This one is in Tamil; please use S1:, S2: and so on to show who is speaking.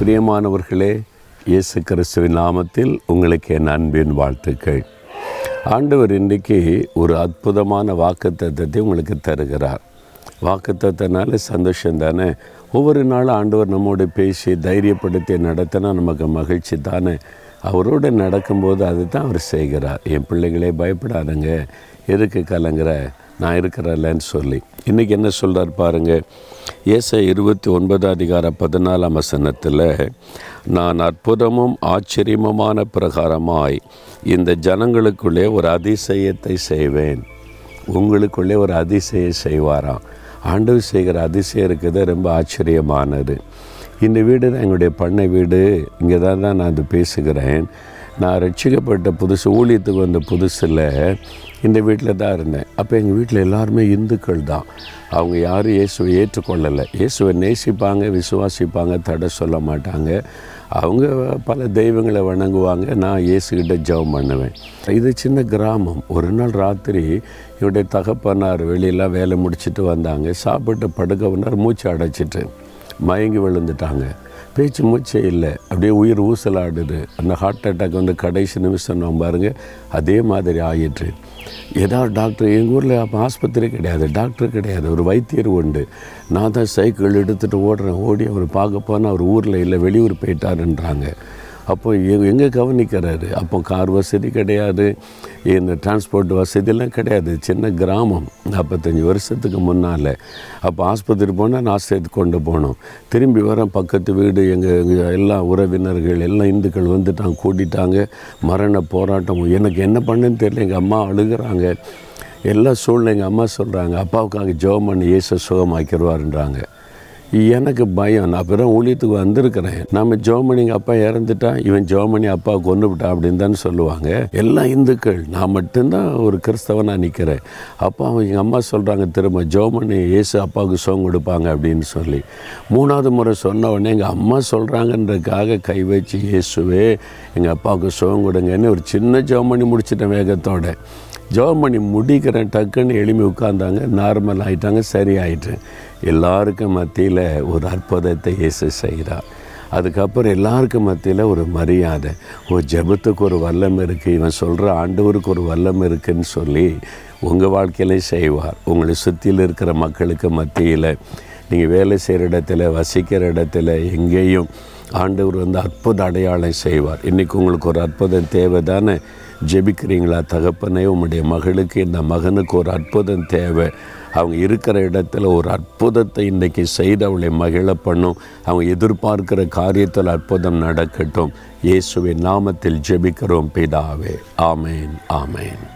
S1: பிரியமானவர்களே இயேசு கிறிஸ்துவின் நாமத்தில் உங்களுக்கு என் அன்பின் வாழ்த்துக்கள் ஆண்டவர் இன்றைக்கு ஒரு அற்புதமான வாக்குத்தத்தை உங்களுக்கு தருகிறார் வாக்குத்தத்தினால சந்தோஷம் தானே ஒவ்வொரு நாளும் ஆண்டவர் நம்மோடு பேசி தைரியப்படுத்தி நடத்தினா நமக்கு மகிழ்ச்சி தானே அவரோடு நடக்கும்போது அது தான் அவர் செய்கிறார் என் பிள்ளைகளே பயப்படாதங்க எதுக்கு கலங்கிற நான் இருக்கிறேன்லன்னு சொல்லி இன்றைக்கி என்ன சொல்கிறார் பாருங்கள் ஏச இருபத்தி ஒன்பதாம் அதிகார பதினாலாம் வசனத்தில் நான் அற்புதமும் ஆச்சரியமுமான பிரகாரமாய் இந்த ஜனங்களுக்குள்ளே ஒரு அதிசயத்தை செய்வேன் உங்களுக்குள்ளே ஒரு அதிசயம் செய்வாராம் ஆண்டவர் செய்கிற அதிசயம் இருக்குது ரொம்ப ஆச்சரியமானது இந்த வீடு எங்களுடைய பண்ணை வீடு இங்கே தான் தான் நான் அது பேசுகிறேன் நான் ரட்சிக்கப்பட்ட புதுசு ஊழியத்துக்கு வந்த புதுசில் இந்த வீட்டில் தான் இருந்தேன் அப்போ எங்கள் வீட்டில் எல்லாருமே இந்துக்கள் தான் அவங்க யாரும் இயேசுவை ஏற்றுக்கொள்ளலை இயேசுவை நேசிப்பாங்க விசுவாசிப்பாங்க தடை சொல்ல மாட்டாங்க அவங்க பல தெய்வங்களை வணங்குவாங்க நான் இயேசுகிட்ட ஜெபம் பண்ணுவேன் இது சின்ன கிராமம் ஒரு நாள் ராத்திரி என்னுடைய தகப்பனார் வெளியெல்லாம் வேலை முடிச்சுட்டு வந்தாங்க சாப்பிட்டு படுக்க மூச்சு அடைச்சிட்டு மயங்கி விழுந்துட்டாங்க பேச்சு மூச்சே இல்லை அப்படியே உயிர் ஊசலாடுது அந்த ஹார்ட் அட்டாக் வந்து கடைசி நிமிஷம் நம்ம பாருங்கள் அதே மாதிரி ஆயிற்று ஏதாவது டாக்டர் எங்கள் ஊரில் அப்போ ஆஸ்பத்திரி கிடையாது டாக்டர் கிடையாது ஒரு வைத்தியர் உண்டு நான் தான் சைக்கிள் எடுத்துகிட்டு ஓடுறேன் ஓடி அவர் பார்க்க போனால் அவர் ஊரில் இல்லை வெளியூர் போயிட்டாருன்றாங்க அப்போ எங்கே கவனிக்கிறாரு அப்போ கார் வசதி கிடையாது இந்த டிரான்ஸ்போர்ட் வசதியெல்லாம் கிடையாது சின்ன கிராமம் நாற்பத்தஞ்சி வருஷத்துக்கு முன்னால் அப்போ ஆஸ்பத்திரி போனால் நான் சேர்த்து கொண்டு போனோம் திரும்பி வர பக்கத்து வீடு எங்கள் எல்லா உறவினர்கள் எல்லா இந்துக்கள் வந்துட்டாங்க கூட்டிட்டாங்க மரண போராட்டம் எனக்கு என்ன பண்ணுன்னு தெரியல எங்கள் அம்மா அழுகிறாங்க எல்லா சூழ்நிலை எங்கள் அம்மா சொல்கிறாங்க அப்பாவுக்காக ஜெபம் பண்ணி இயேசு சுகமாக்கிடுவாருன்றாங்க எனக்கு பயம் நான் பெரும் ஊழியத்துக்கு வந்திருக்கிறேன் நம்ம ஜோமனிங்க அப்பா இறந்துட்டா இவன் ஜோமணி அப்பா கொண்டு விட்டான் அப்படின்னு தான் சொல்லுவாங்க எல்லா இந்துக்கள் நான் மட்டும்தான் ஒரு கிறிஸ்தவனாக நிற்கிறேன் அப்பா அவங்க எங்கள் அம்மா சொல்கிறாங்க திரும்ப ஜோமணி ஏசு அப்பாவுக்கு சோங் கொடுப்பாங்க அப்படின்னு சொல்லி மூணாவது முறை சொன்ன உடனே எங்கள் அம்மா சொல்கிறாங்கன்றதுக்காக கை வச்சு இயேசுவே எங்கள் அப்பாவுக்கு சோங் கொடுங்கன்னு ஒரு சின்ன ஜோமணி முடிச்சிட்டேன் வேகத்தோட ஜெபம் பண்ணி முடிக்கிறேன் டக்குன்னு எளிமை உட்கார்ந்தாங்க நார்மல் ஆகிட்டாங்க சரி ஆயிட்டு எல்லாருக்கும் மத்தியில் ஒரு அற்புதத்தை இயேசு செய்கிறார் அதுக்கப்புறம் எல்லாருக்கும் மத்தியில் ஒரு மரியாதை ஓ ஜபத்துக்கு ஒரு வல்லம் இருக்குது இவன் சொல்கிற ஆண்டவருக்கு ஒரு வல்லம் இருக்குதுன்னு சொல்லி உங்கள் வாழ்க்கையிலே செய்வார் உங்களை சுற்றியில் இருக்கிற மக்களுக்கு மத்தியில் நீங்கள் வேலை செய்கிற இடத்துல வசிக்கிற இடத்துல எங்கேயும் ஆண்டவர் வந்து அற்புத அடையாளம் செய்வார் இன்றைக்கி உங்களுக்கு ஒரு அற்புதம் தேவை தானே ஜெபிக்கிறீங்களா தகப்பனே உங்களுடைய மகளுக்கு இந்த மகனுக்கு ஒரு அற்புதம் தேவை அவங்க இருக்கிற இடத்துல ஒரு அற்புதத்தை இன்றைக்கி செய்து அவளை மகிழ பண்ணும் அவங்க எதிர்பார்க்கிற காரியத்தில் அற்புதம் நடக்கட்டும் இயேசுவின் நாமத்தில் ஜெபிக்கிறோம் பிதாவே ஆமேன் ஆமேன்